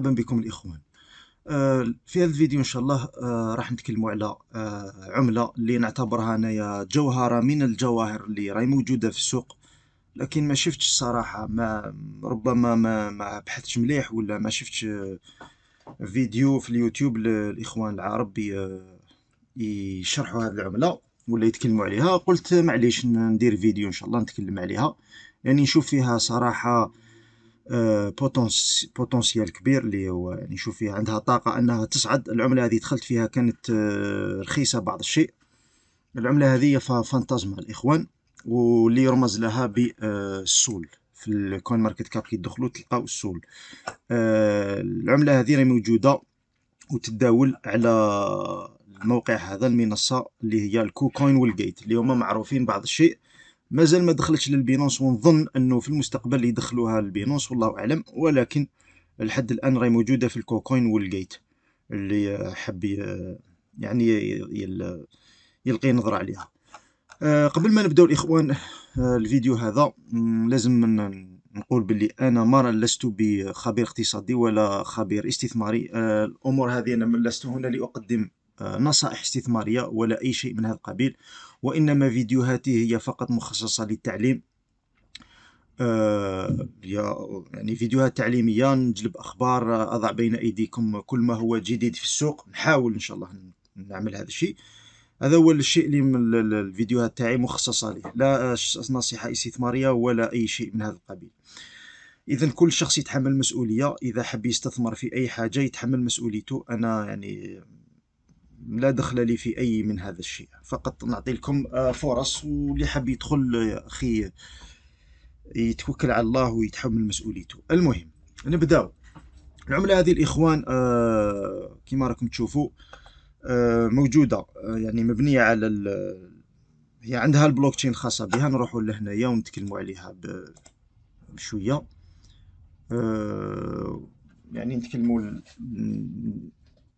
مرحبا بكم الإخوان آه، في هذا الفيديو إن شاء الله آه، راح نتكلموا على آه، عملة اللي نعتبرها أنايا جوهرة من الجواهر اللي راهي موجودة في السوق لكن ما شفتش الصراحة ما ربما ما, ما بحثتش مليح ولا ما شفتش فيديو في اليوتيوب للاخوان العرب يشرحوا هذه العملة ولا يتكلموا عليها قلت معليش ندير فيديو إن شاء الله نتكلم عليها يعني نشوف فيها صراحة آه، بوتنسيال كبير اللي هو يعني نشوف فيه عندها طاقة أنها تصعد العملة هذه دخلت فيها كانت آه، رخيصة بعض الشيء العملة هذه فانتازما الإخوان واللي يرمز لها بالسول آه، في الكوين ماركت كاب كي تدخلوا تلقاو السول العملة هذه راهي موجودة وتتداول على الموقع هذا المنصة اللي هي الكوكوين والجيت اللي هما معروفين بعض الشيء مازال ما دخلتش للبينونس ونظن انه في المستقبل يدخلوها للبينونس والله اعلم ولكن لحد الان راهي موجوده في الكوكوين والجيت اللي حب يعني يلقي نظره عليها آه، قبل ما نبداو الاخوان آه، الفيديو هذا لازم نقول باللي انا ما لست بخبير اقتصادي ولا خبير استثماري آه، الامور هذه انا لست هنا لاقدم نصائح استثمارية ولا أي شيء من هذا القبيل وإنما فيديوهاتي هي فقط مخصصة للتعليم آه، يعني فيديوهات تعليمية نجلب أخبار أضع بين أيديكم كل ما هو جديد في السوق نحاول إن شاء الله نعمل هذا الشيء هذا هو الشيء اللي من الفيديوهات تاعي مخصصة ليه لا نصيحة استثمارية ولا أي شيء من هذا القبيل اذا كل شخص يتحمل مسؤوليه اذا حب يستثمر في اي حاجه يتحمل مسؤوليته انا يعني لا دخل لي في اي من هذا الشيء فقط نعطي لكم آه، فرص واللي حاب يدخل يا آه، اخي يتوكل على الله ويتحمل مسؤوليته المهم نبداو العمله هذه الاخوان آه، كما راكم تشوفوا موجوده يعني مبنيه على هي عندها البلوك تشين خاصه بها نروحوا لهنايا ونتكلموا عليها بشويه يعني نتكلموا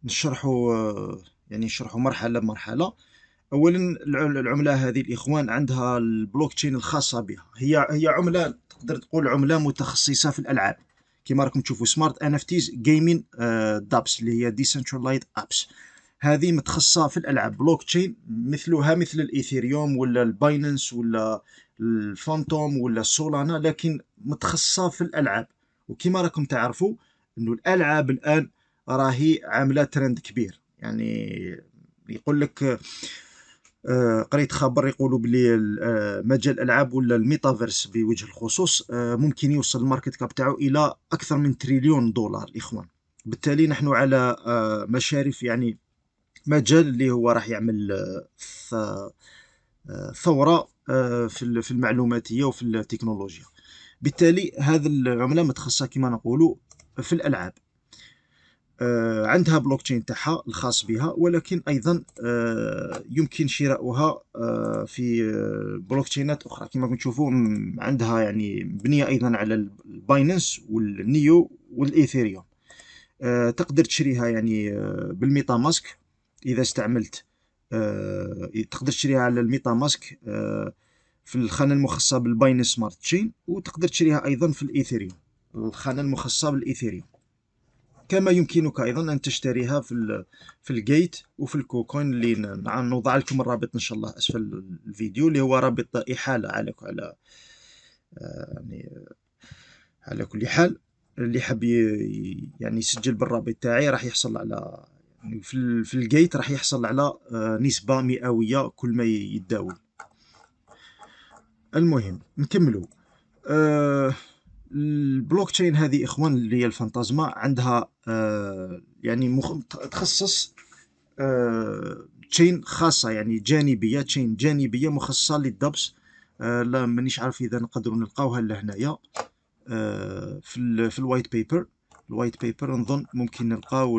نشرحوا يعني نشرحوا مرحله بمرحله اولا العمله هذه الاخوان عندها البلوك تشين الخاصه بها هي هي عمله تقدر تقول عمله متخصصه في الالعاب كما راكم تشوفوا سمارت ان اف تيز جيمين دابس اللي هي ديسنترلايد ابس هذه متخصصه في الالعاب بلوك تشين مثلها مثل الايثيريوم ولا الباينانس ولا الفانتوم ولا السولانا لكن متخصصه في الالعاب وكما راكم تعرفوا انه الالعاب الان راهي عامله ترند كبير يعني يقول لك آه، قريت خبر يقولوا بلي آه، مجال الالعاب ولا الميتافيرس بوجه الخصوص آه، ممكن يوصل الماركت كاب تاعو الى اكثر من تريليون دولار الاخوان بالتالي نحن على مشارف يعني مجال اللي هو راح يعمل ثوره في المعلوماتيه وفي التكنولوجيا بالتالي هذا العمله متخصصه كما نقولوا في الالعاب آه، عندها بلوك تشين تاعها الخاص بها ولكن ايضا آه، يمكن شراؤها آه، في بلوك تشينات اخرى كما تشوفوا عندها يعني مبنيه ايضا على الباينانس والنيو والايثيريوم تقدر تشريها يعني بالميتا ماسك اذا استعملت تقدر تشريها على الميتا ماسك في الخانه المخصصه بالباينانس سمارت تشين وتقدر تشريها ايضا في الايثيريوم الخانه المخصصه بالايثيريوم كما يمكنك ايضا ان تشتريها في في الجيت وفي الكوكوين اللي نعم، نوضع لكم الرابط ان شاء الله اسفل الفيديو اللي هو رابط احاله على على آه، يعني على كل حال اللي حاب يعني يسجل بالرابط تاعي راح يحصل على يعني في في الجيت راح يحصل على آه، نسبة مئوية كل ما يداول المهم نكملوا أه البلوك تشين هذه اخوان اللي هي الفانتازما عندها آه يعني مخ... تخصص آه تشين خاصه يعني جانبيه تشين جانبيه مخصصه للدبس آه لا مانيش عارف اذا نقدروا نلقاوها لهنايا آه في الـ في الوايت بيبر الوايت بيبر نظن ممكن نلقاو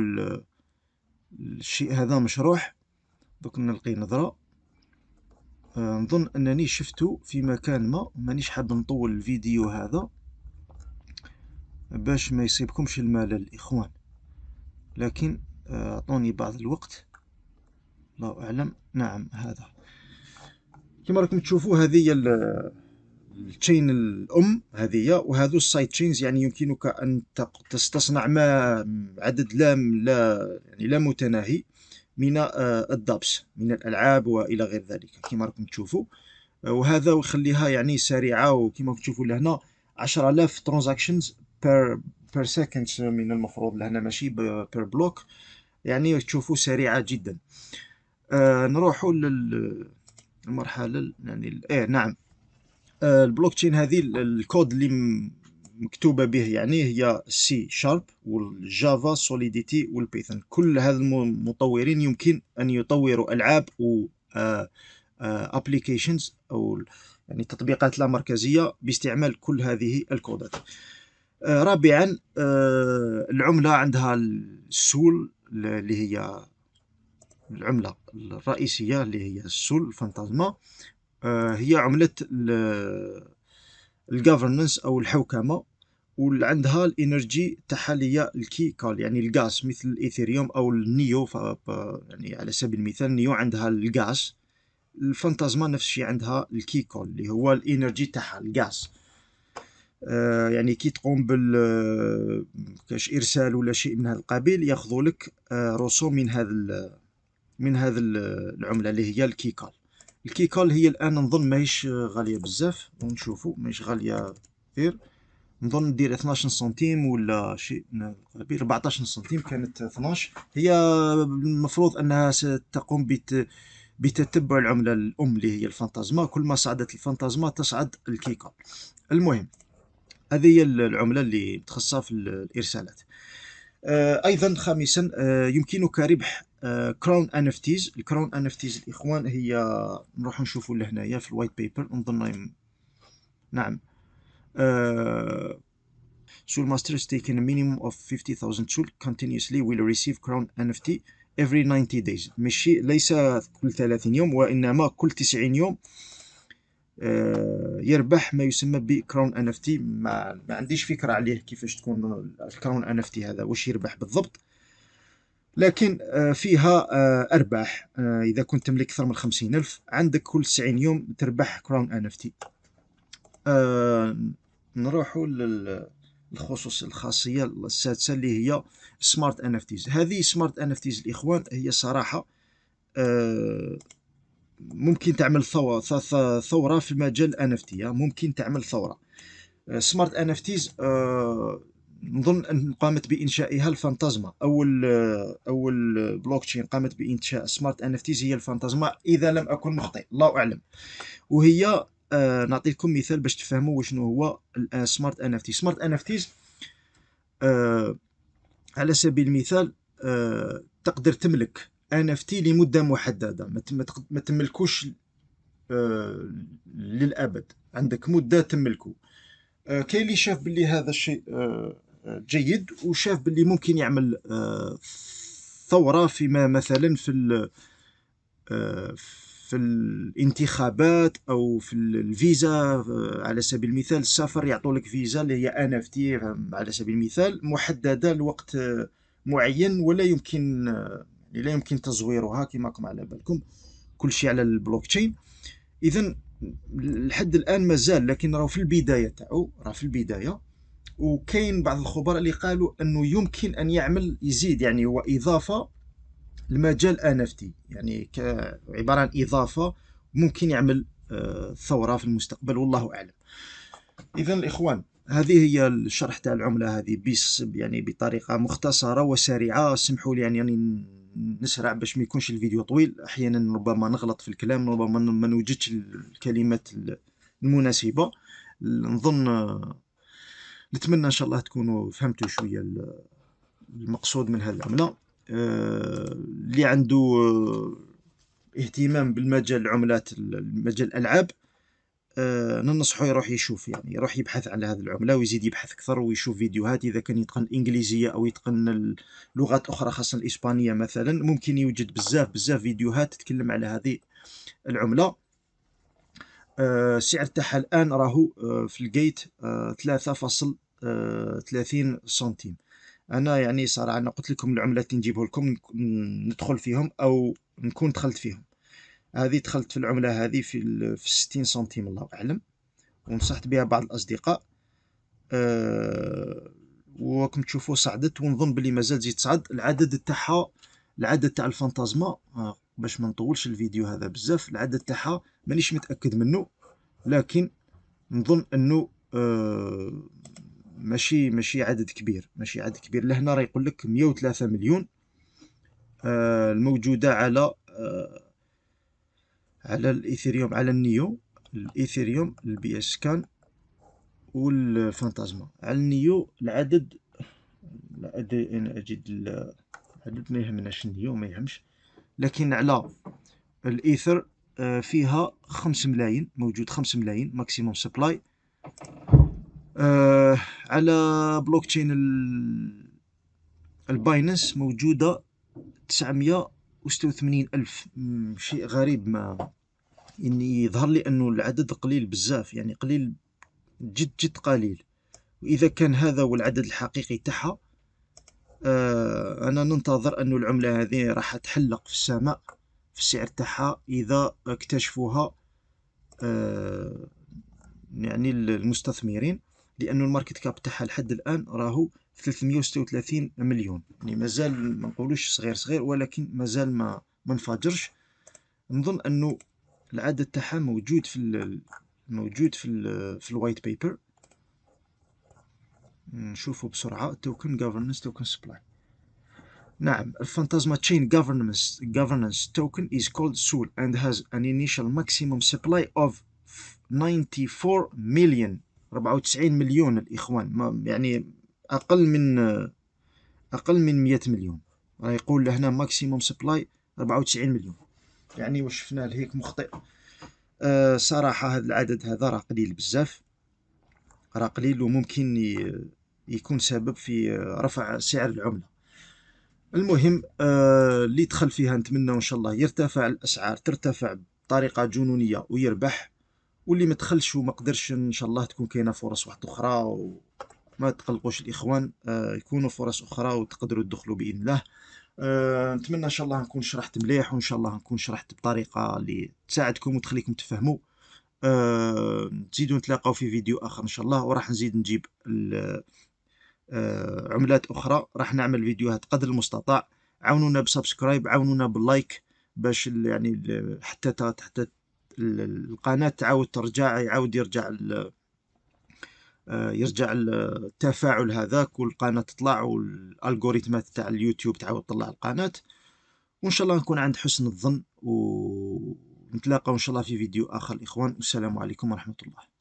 الشيء هذا مشروح دوك نلقي نظره آه نظن انني شفته في مكان ما مانيش حاب نطول الفيديو هذا باش ما يصيبكمش الملل الإخوان لكن آه، أعطوني بعض الوقت الله أعلم نعم هذا كما راكم تشوفوا هذه هي التشين الأم هذه وهذو السايد تشينز يعني يمكنك أن تستصنع ما عدد لا لا يعني لا متناهي من آه، الدابس من الألعاب وإلى غير ذلك كما راكم تشوفوا آه، وهذا ويخليها يعني سريعة وكما تشوفوا لهنا 10000 ترانزاكشنز بير بير سكند من المفروض لهنا ماشي بير بلوك يعني تشوفوا سريعه جدا آه نروحوا للمرحله يعني ايه نعم آه البلوك تشين هذه الكود اللي مكتوبه به يعني هي سي شارب والجافا سوليديتي والبيثون كل هذ المطورين يمكن ان يطوروا العاب و ابليكيشنز آه، آه، او يعني تطبيقات لا مركزيه باستعمال كل هذه الكودات آه، رابعا آه، العملة عندها السول اللي هي العملة الرئيسية اللي هي السول الفانتازما آه، هي عملة الجوفرنس أو الحوكمة وعندها الانرجي تاعها اللي هي الكيكال يعني الغاز مثل الايثيريوم او النيو يعني على سبيل المثال النيو عندها الغاز الفانتازما نفس الشيء عندها الكي كول اللي هو الانرجي تاعها الغاز آه، يعني كي تقوم بال آه، كاش ارسال ولا شيء من هذا القبيل ياخذوا لك آه، رسوم من هذا من هذا العمله اللي هي الكيكال الكيكال هي الان نظن ماهيش غاليه بزاف نشوفوا ماهيش غاليه كثير نظن دير 12 سنتيم ولا شيء من القبيل 14 سنتيم كانت 12 هي المفروض انها ستقوم بت بتتبع العمله الام اللي هي الفانتازما كل ما صعدت الفانتازما تصعد الكيكال المهم هذه هي العمله اللي متخصصه في الارسالات آه، ايضا خامسا آه، يمكنك ربح كراون ان اف تيز الكراون ان اف تيز الاخوان هي نروح نشوفوا لهنايا في الوايت بيبر نظن نعم uh, آه، Soul Master is مينيموم اوف 50000 of ويل ريسيف كراون ان اف تي NFT every 90 days ماشي ليس كل 30 يوم وإنما كل 90 يوم آه، يربح ما يسمى بكراون ان اف تي ما, ما عنديش فكره عليه كيفاش تكون الكراون ان اف تي هذا واش يربح بالضبط لكن آه، فيها آه، ارباح اذا كنت تملك اكثر من خمسين الف عندك كل 90 يوم تربح كراون ان اف تي نروحوا للخصوص الخاصيه السادسه اللي هي سمارت ان اف تيز هذه سمارت ان اف تيز الاخوان هي صراحه ممكن تعمل ثوره ثوره في مجال ان اف تي ممكن تعمل ثوره سمارت ان اف تيز نظن ان قامت بانشائها الفانتازما اول آه، اول بلوك تشين قامت بانشاء سمارت ان اف تيز هي الفانتازما اذا لم اكن مخطئ الله اعلم وهي آه نعطيكم مثال باش تفهموا وشنو هو سمارت ان اف تي سمارت ان اف تيز على سبيل المثال آه، تقدر تملك ان اف تي لمده محدده ما تملكوش آه، للابد عندك مده تملكو آه، كاين اللي شاف بلي هذا الشيء آه، جيد وشاف بلي ممكن يعمل ثوره فيما مثلا في في الانتخابات او في الفيزا على سبيل المثال السفر يعطوا لك فيزا اللي هي ان اف تي على سبيل المثال محدده لوقت معين ولا يمكن اللي لا يمكن تزويرها كما راكم على بالكم كل شيء على البلوك تشين اذا لحد الان مازال لكن راه في البدايه تاعو راه في البدايه وكاين بعض الخبراء اللي قالوا انه يمكن ان يعمل يزيد يعني هو اضافه المجال تي يعني عباره عن اضافه ممكن يعمل آه، ثوره في المستقبل والله اعلم اذا الاخوان هذه هي الشرح تاع العمله هذه بس يعني بطريقه مختصره وسريعه سمحوا لي يعني, يعني نسرع باش ما يكونش الفيديو طويل احيانا ربما نغلط في الكلام ربما ما نوجدش الكلمات المناسبه نظن نتمنى ان شاء الله تكونوا فهمتوا شويه المقصود من هذه العمله آه، اللي عنده آه، اهتمام بالمجال العملات مجال الالعاب آه، ننصحه يروح يشوف يعني يروح يبحث على هذه العملة ويزيد يبحث أكثر ويشوف فيديوهات إذا كان يتقن الإنجليزية أو يتقن لغات أخرى خاصة الإسبانية مثلا ممكن يوجد بزاف بزاف فيديوهات تتكلم على هذه العملة السعر آه، تاعها الآن راهو آه، في الجيت 3.30 سنتيم أنا يعني صراحة أنا قلت لكم العملات اللي نجيبه لكم ندخل فيهم أو نكون دخلت فيهم هذه دخلت في العمله هذه في في 60 سنتيم الله اعلم ونصحت بها بعض الاصدقاء أه وكم تشوفوا صعدت ونظن بلي مازال تزيد تصعد العدد تاعها العدد تاع الفانتازما أه باش ما نطولش الفيديو هذا بزاف العدد تاعها مانيش متاكد منه لكن نظن انه أه ماشي ماشي عدد كبير ماشي عدد كبير لهنا راه يقول لك 103 مليون آه، الموجوده على آه، على الايثيريوم على النيو الايثيريوم البي اس كان والفانتازما على النيو العدد أدري انا اجد العدد ما يهمناش النيو ما يهمش لكن على الايثر آه، فيها خمس ملايين موجود خمس ملايين ماكسيموم آه، سبلاي على بلوك تشين الباينس موجوده تسعمية وستة ألف شيء غريب ما يعني يظهر لي أنه العدد قليل بزاف يعني قليل جد جد قليل وإذا كان هذا هو العدد الحقيقي تاعها آه، أنا ننتظر أنه العملة هذه راح تحلق في السماء في السعر تاعها إذا اكتشفوها آه، يعني المستثمرين لأنه الماركت كاب تاعها لحد الآن راهو 336 مليون يعني مازال ما نقولوش صغير صغير ولكن مازال ما ما انفجرش نظن انه العدد تاعها موجود في موجود في في الوايت بيبر نشوفه بسرعه توكن governance توكن سبلاي نعم الفانتازما تشين governance governance توكن is called سول and has an initial maximum supply of 94 مليون 94 مليون الاخوان ما يعني اقل من اقل من 100 مليون راه يقول هنا ماكسيموم سبلاي 94 مليون يعني واش شفنا لهيك مخطئ أه صراحه هذا العدد هذا راه قليل بزاف راه قليل وممكن يكون سبب في رفع سعر العمله المهم آه اللي دخل فيها نتمنى ان شاء الله يرتفع الاسعار ترتفع بطريقه جنونيه ويربح واللي ما دخلش وما قدرش ان شاء الله تكون كاينه فرص واحده اخرى و... ما تقلقوش الاخوان آه، يكونوا فرص اخرى وتقدروا تدخلوا باذن الله آه، نتمنى ان شاء الله نكون شرحت مليح وان شاء الله نكون شرحت بطريقه اللي تساعدكم وتخليكم تفهموا أه نزيدو نتلاقاو في فيديو اخر ان شاء الله وراح نزيد نجيب أه عملات اخرى راح نعمل فيديوهات قدر المستطاع عاونونا بسبسكرايب عاونونا باللايك باش يعني حتى حتى القناه تعاود ترجع يعاود يرجع آه، يرجع التفاعل هذاك والقناة تطلع والالغوريتمات تاع اليوتيوب تعاود تطلع القناة وان شاء الله نكون عند حسن الظن ونتلاقى ان شاء الله في فيديو اخر الاخوان والسلام عليكم ورحمة الله